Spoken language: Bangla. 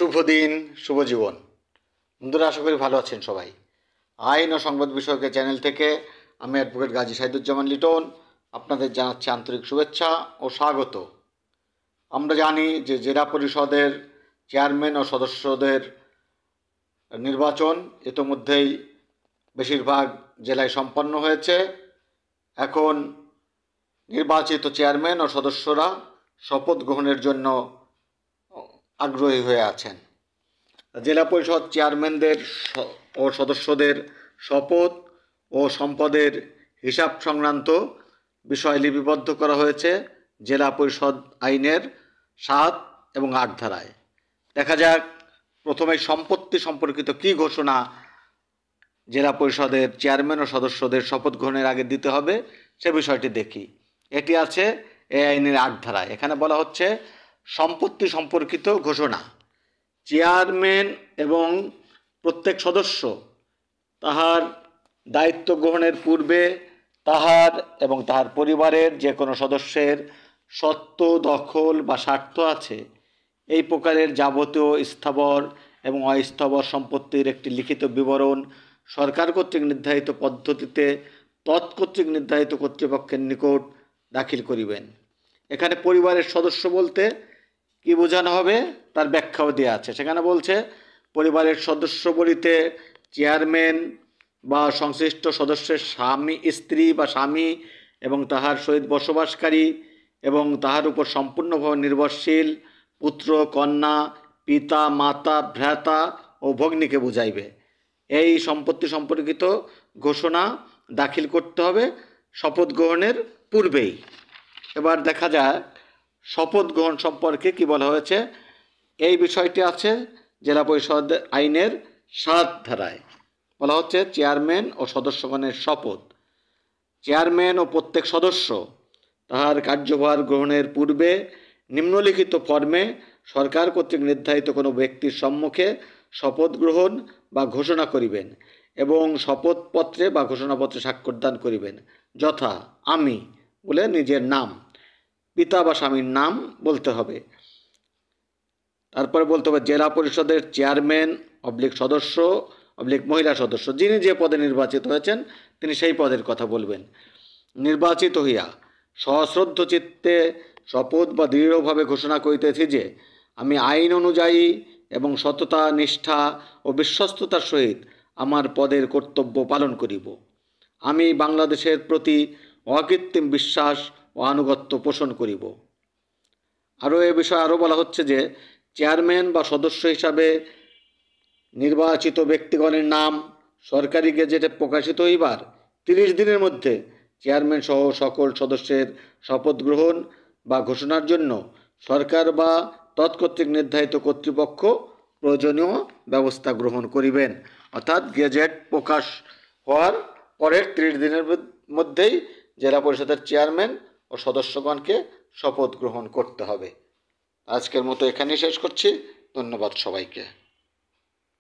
শুভ দিন শুভ জীবন বন্ধুরা আশা করি ভালো আছেন সবাই আইন ও সংবাদ বিষয়ক চ্যানেল থেকে আমি অ্যাডভোকেট গাজী সাইদুজ্জামান লিটন আপনাদের জানাচ্ছি আন্তরিক শুভেচ্ছা ও স্বাগত আমরা জানি যে জেলা পরিষদের চেয়ারম্যান ও সদস্যদের নির্বাচন ইতোমধ্যেই বেশিরভাগ জেলায় সম্পন্ন হয়েছে এখন নির্বাচিত চেয়ারম্যান ও সদস্যরা শপথ গ্রহণের জন্য আগ্রহী হয়ে আছেন জেলা পরিষদ চেয়ারম্যানদের ও সদস্যদের শপথ ও সম্পদের হিসাব সংক্রান্ত বিষয় লিপিবদ্ধ করা হয়েছে জেলা পরিষদ আইনের সাত এবং আট ধারায় দেখা যাক প্রথমে সম্পত্তি সম্পর্কিত কি ঘোষণা জেলা পরিষদের চেয়ারম্যান ও সদস্যদের শপথ গ্রহণের আগে দিতে হবে সে বিষয়টি দেখি এটি আছে এ আইনের আট ধারায় এখানে বলা হচ্ছে সম্পত্তি সম্পর্কিত ঘোষণা চেয়ারম্যান এবং প্রত্যেক সদস্য তাহার দায়িত্ব গ্রহণের পূর্বে তাহার এবং তাহার পরিবারের যে কোনো সদস্যের সত্ত্ব দখল বা স্বার্থ আছে এই প্রকারের যাবতীয় স্থাবর এবং অস্থাবর সম্পত্তির একটি লিখিত বিবরণ সরকার কর্তৃক নির্ধারিত পদ্ধতিতে তৎকর্তৃক নির্ধারিত কর্তৃপক্ষের নিকট দাখিল করিবেন এখানে পরিবারের সদস্য বলতে কি বোঝানো হবে তার ব্যাখ্যাও দেওয়া আছে সেখানে বলছে পরিবারের সদস্য বলিতে চেয়ারম্যান বা সংশ্লিষ্ট সদস্যের স্বামী স্ত্রী বা স্বামী এবং তাহার সহিত বসবাসকারী এবং তাহার উপর সম্পূর্ণভাবে নির্ভরশীল পুত্র কন্যা পিতা মাতা ভ্রাতা ও ভগ্নীকে বুঝাইবে এই সম্পত্তি সম্পর্কিত ঘোষণা দাখিল করতে হবে শপথ গ্রহণের পূর্বেই এবার দেখা যায় শপথ গ্রহণ সম্পর্কে কি বলা হয়েছে এই বিষয়টি আছে জেলা পরিষদ আইনের সাত ধারায় বলা হচ্ছে চেয়ারম্যান ও সদস্যগণের শপথ চেয়ারম্যান ও প্রত্যেক সদস্য তাহার কার্যভার গ্রহণের পূর্বে নিম্নলিখিত ফর্মে সরকার কর্তৃক নির্ধারিত কোনো ব্যক্তির সম্মুখে শপথ গ্রহণ বা ঘোষণা করিবেন এবং শপথপত্রে বা ঘোষণাপত্রে স্বাক্ষরদান করিবেন যথা আমি বলে নিজের নাম পিতা বা স্বামীর নাম বলতে হবে তারপরে বলতে হবে জেলা পরিষদের চেয়ারম্যান অবলিক সদস্য অবলিক মহিলা সদস্য যিনি যে পদে নির্বাচিত হয়েছেন তিনি সেই পদের কথা বলবেন নির্বাচিত হইয়া সশ্রদ্ধ চিত্তে শপথ বা দৃঢ়ভাবে ঘোষণা করিতেছি যে আমি আইন অনুযায়ী এবং সততা নিষ্ঠা ও বিশ্বস্ততার সহিত আমার পদের কর্তব্য পালন করিব আমি বাংলাদেশের প্রতি অকৃত্রিম বিশ্বাস ও আনুগত্য পোষণ করিব আরও এ বিষয়ে আরও বলা হচ্ছে যে চেয়ারম্যান বা সদস্য হিসাবে নির্বাচিত ব্যক্তিগণের নাম সরকারি গেজেটে প্রকাশিত হইবার তিরিশ দিনের মধ্যে চেয়ারম্যান সহ সকল সদস্যের শপথ গ্রহণ বা ঘোষণার জন্য সরকার বা তৎকর্তৃক নির্ধারিত কর্তৃপক্ষ প্রয়োজনীয় ব্যবস্থা গ্রহণ করিবেন অর্থাৎ গেজেট প্রকাশ হওয়ার পরের তিরিশ দিনের মধ্যেই জেলা পরিষদের চেয়ারম্যান ও সদস্যগণকে শপথ গ্রহণ করতে হবে আজকের মতো এখানেই শেষ করছি ধন্যবাদ সবাইকে